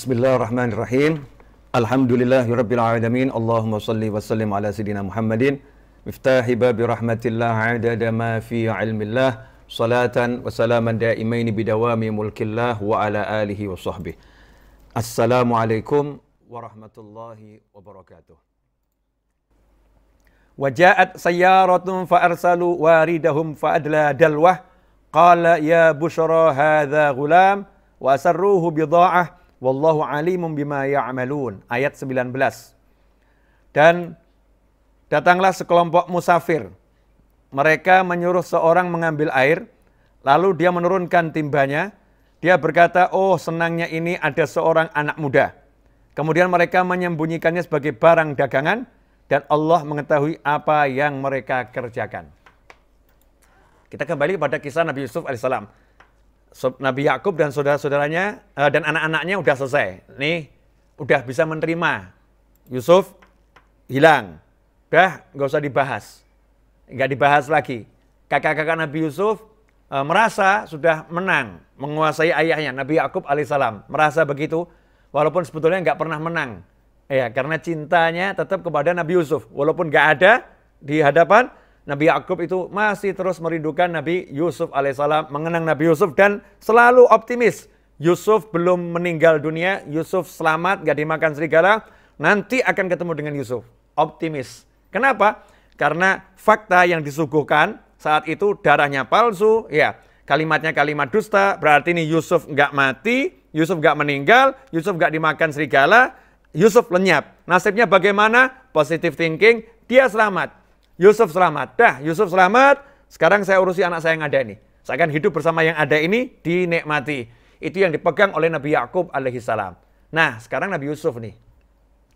بسم الله الرحمن الرحيم الحمد لله رب العالمين اللهم صل وسلم على سيدنا محمد مفتاح باب رحمة الله عدد ما في علم الله صلاة وسلاما دائمين بدوام ملك الله وعلى آله وصحبه السلام عليكم ورحمة الله وبركاته وجاءت سيارة فأرسلوا واردهم فأدلى دلوه قال يا بشرى هذا غلام وأسروه بضاعة wallahu alimum bima ya'malun ayat 19. Dan datanglah sekelompok musafir. Mereka menyuruh seorang mengambil air, lalu dia menurunkan timbanya. Dia berkata, "Oh, senangnya ini ada seorang anak muda." Kemudian mereka menyembunyikannya sebagai barang dagangan dan Allah mengetahui apa yang mereka kerjakan. Kita kembali pada kisah Nabi Yusuf alaihissalam. Nabi Yakub dan saudara-saudaranya eh, dan anak-anaknya udah selesai. Nih, udah bisa menerima. Yusuf hilang. Udah, nggak usah dibahas. Nggak dibahas lagi. Kakak-kakak Nabi Yusuf e, merasa sudah menang, menguasai ayahnya, Nabi Yakub alaihissalam. Merasa begitu, walaupun sebetulnya nggak pernah menang. Ya, karena cintanya tetap kepada Nabi Yusuf. Walaupun nggak ada di hadapan Nabi Yakub itu masih terus merindukan Nabi Yusuf alaihissalam, mengenang Nabi Yusuf dan selalu optimis. Yusuf belum meninggal dunia, Yusuf selamat, gak dimakan serigala, nanti akan ketemu dengan Yusuf. Optimis. Kenapa? Karena fakta yang disuguhkan saat itu darahnya palsu, ya kalimatnya kalimat dusta, berarti ini Yusuf gak mati, Yusuf gak meninggal, Yusuf gak dimakan serigala, Yusuf lenyap. Nasibnya bagaimana? Positive thinking, dia selamat. Yusuf selamat. Dah, Yusuf selamat. Sekarang saya urusi anak saya yang ada ini. Saya akan hidup bersama yang ada ini, dinikmati. Itu yang dipegang oleh Nabi Yakub alaihissalam. Nah, sekarang Nabi Yusuf nih.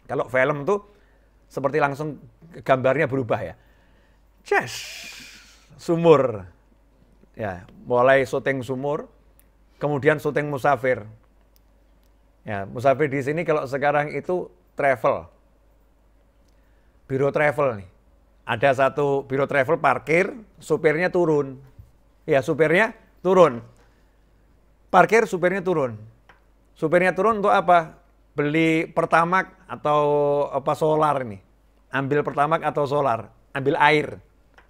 Kalau film tuh seperti langsung gambarnya berubah ya. Yes, sumur. Ya, mulai syuting sumur, kemudian syuting musafir. Ya, musafir di sini kalau sekarang itu travel. Biro travel nih ada satu biro travel parkir, supirnya turun. Ya, supirnya turun. Parkir, supirnya turun. Supirnya turun untuk apa? Beli pertamak atau apa solar ini. Ambil pertamak atau solar, ambil air.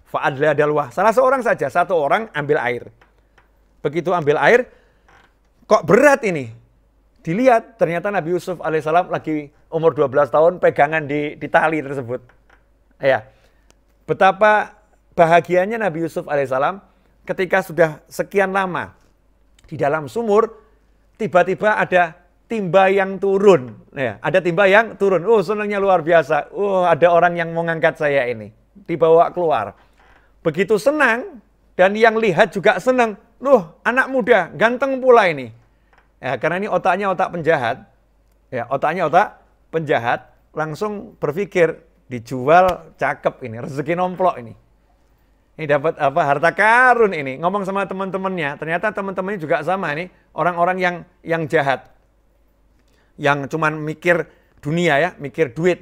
Fa'adla dalwah. Salah seorang saja, satu orang ambil air. Begitu ambil air, kok berat ini? Dilihat, ternyata Nabi Yusuf alaihissalam lagi umur 12 tahun pegangan di, di tali tersebut. Ya, Betapa bahagianya Nabi Yusuf alaihissalam ketika sudah sekian lama di dalam sumur, tiba-tiba ada timba yang turun. Ya, ada timba yang turun. Oh, senangnya luar biasa. Oh, ada orang yang mau ngangkat saya ini. Dibawa keluar. Begitu senang, dan yang lihat juga senang. Loh, anak muda, ganteng pula ini. Ya, karena ini otaknya otak penjahat. Ya, otaknya otak penjahat. Langsung berpikir, dijual cakep ini, rezeki nomplok ini. Ini dapat apa harta karun ini. Ngomong sama teman-temannya, ternyata teman-temannya juga sama ini orang-orang yang yang jahat. Yang cuman mikir dunia ya, mikir duit.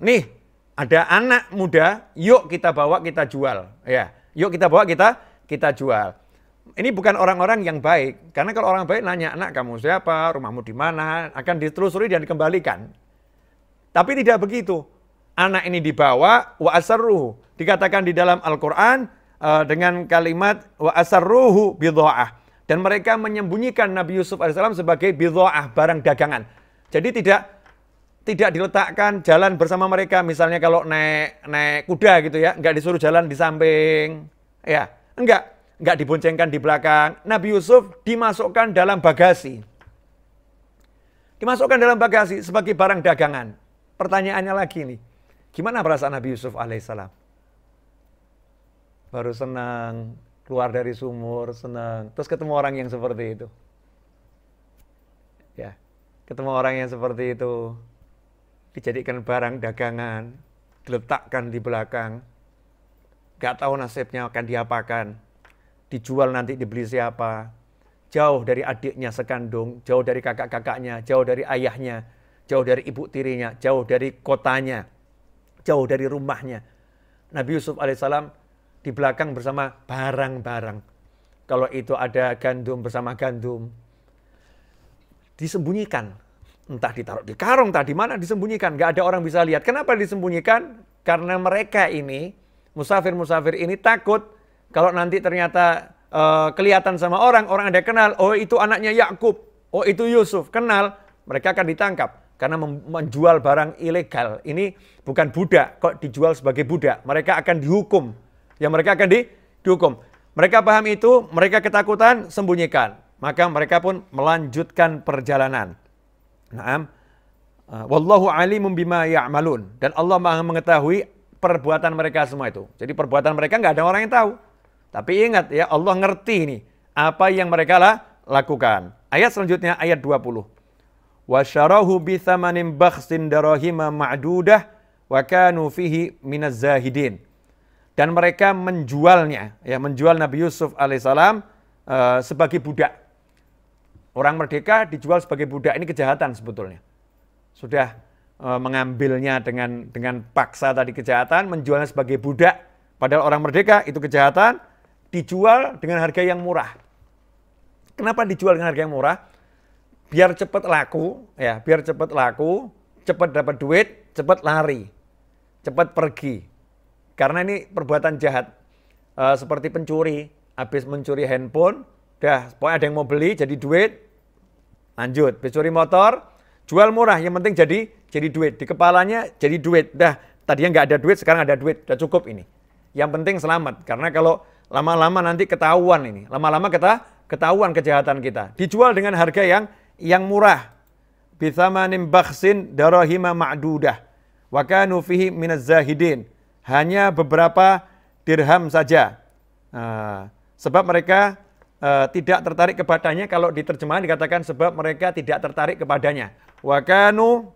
Nih, ada anak muda, yuk kita bawa kita jual. Ya, yuk kita bawa kita kita jual. Ini bukan orang-orang yang baik, karena kalau orang baik nanya anak kamu siapa, rumahmu di mana, akan ditelusuri dan dikembalikan. Tapi tidak begitu anak ini dibawa wa asarruhu. Dikatakan di dalam Al-Qur'an uh, dengan kalimat wa asarruhu bidhaah. Dan mereka menyembunyikan Nabi Yusuf alaihissalam sebagai bidhaah, barang dagangan. Jadi tidak tidak diletakkan jalan bersama mereka misalnya kalau naik naik kuda gitu ya enggak disuruh jalan di samping ya enggak enggak diboncengkan di belakang Nabi Yusuf dimasukkan dalam bagasi dimasukkan dalam bagasi sebagai barang dagangan pertanyaannya lagi nih Gimana perasaan Nabi Yusuf alaihissalam? Baru senang, keluar dari sumur, senang. Terus ketemu orang yang seperti itu. Ya, ketemu orang yang seperti itu. Dijadikan barang dagangan, diletakkan di belakang. Gak tahu nasibnya akan diapakan. Dijual nanti dibeli siapa. Jauh dari adiknya sekandung, jauh dari kakak-kakaknya, jauh dari ayahnya, jauh dari ibu tirinya, jauh dari kotanya jauh dari rumahnya. Nabi Yusuf alaihissalam di belakang bersama barang-barang. Kalau itu ada gandum bersama gandum, disembunyikan. Entah ditaruh di karung, entah di mana disembunyikan. Gak ada orang bisa lihat. Kenapa disembunyikan? Karena mereka ini, musafir-musafir ini takut kalau nanti ternyata uh, kelihatan sama orang, orang ada kenal, oh itu anaknya Yakub, oh itu Yusuf, kenal, mereka akan ditangkap karena menjual barang ilegal ini bukan budak kok dijual sebagai budak mereka akan dihukum ya mereka akan di, dihukum mereka paham itu mereka ketakutan sembunyikan maka mereka pun melanjutkan perjalanan nah, wallahu alimum bima ya'malun dan Allah Maha mengetahui perbuatan mereka semua itu jadi perbuatan mereka nggak ada orang yang tahu tapi ingat ya Allah ngerti ini apa yang mereka lah lakukan ayat selanjutnya ayat 20 wa syarahu bi ma'dudah wa kanu Dan mereka menjualnya, ya menjual Nabi Yusuf alaihissalam eh, sebagai budak. Orang merdeka dijual sebagai budak ini kejahatan sebetulnya. Sudah eh, mengambilnya dengan dengan paksa tadi kejahatan, menjualnya sebagai budak. Padahal orang merdeka itu kejahatan, dijual dengan harga yang murah. Kenapa dijual dengan harga yang murah? biar cepat laku, ya, biar cepat laku, cepat dapat duit, cepat lari, cepat pergi. Karena ini perbuatan jahat. E, seperti pencuri, habis mencuri handphone, dah pokoknya ada yang mau beli jadi duit, lanjut. Pencuri motor, jual murah, yang penting jadi jadi duit. Di kepalanya jadi duit. Dah, tadinya nggak ada duit, sekarang ada duit, udah cukup ini. Yang penting selamat, karena kalau lama-lama nanti ketahuan ini, lama-lama kita ketahuan kejahatan kita. Dijual dengan harga yang yang murah. Bithamanin baksin darahima ma'dudah. Wa kanu fihi minaz zahidin. Hanya beberapa dirham saja. Ah, sebab mereka eh, tidak tertarik kepadanya kalau diterjemahkan dikatakan sebab mereka tidak tertarik kepadanya. Wa kanu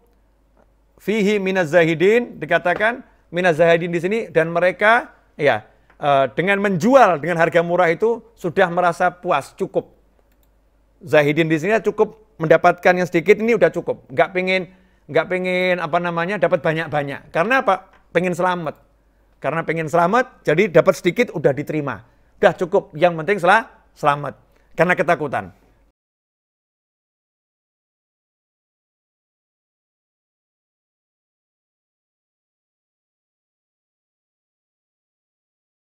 fihi minaz zahidin dikatakan minaz zahidin di sini dan mereka ya eh, dengan menjual dengan harga murah itu sudah merasa puas cukup. Zahidin di sini cukup mendapatkan yang sedikit ini udah cukup. Nggak pengen nggak pengen apa namanya dapat banyak-banyak. Karena apa? Pengen selamat. Karena pengen selamat, jadi dapat sedikit udah diterima. Udah cukup. Yang penting selah selamat. Karena ketakutan.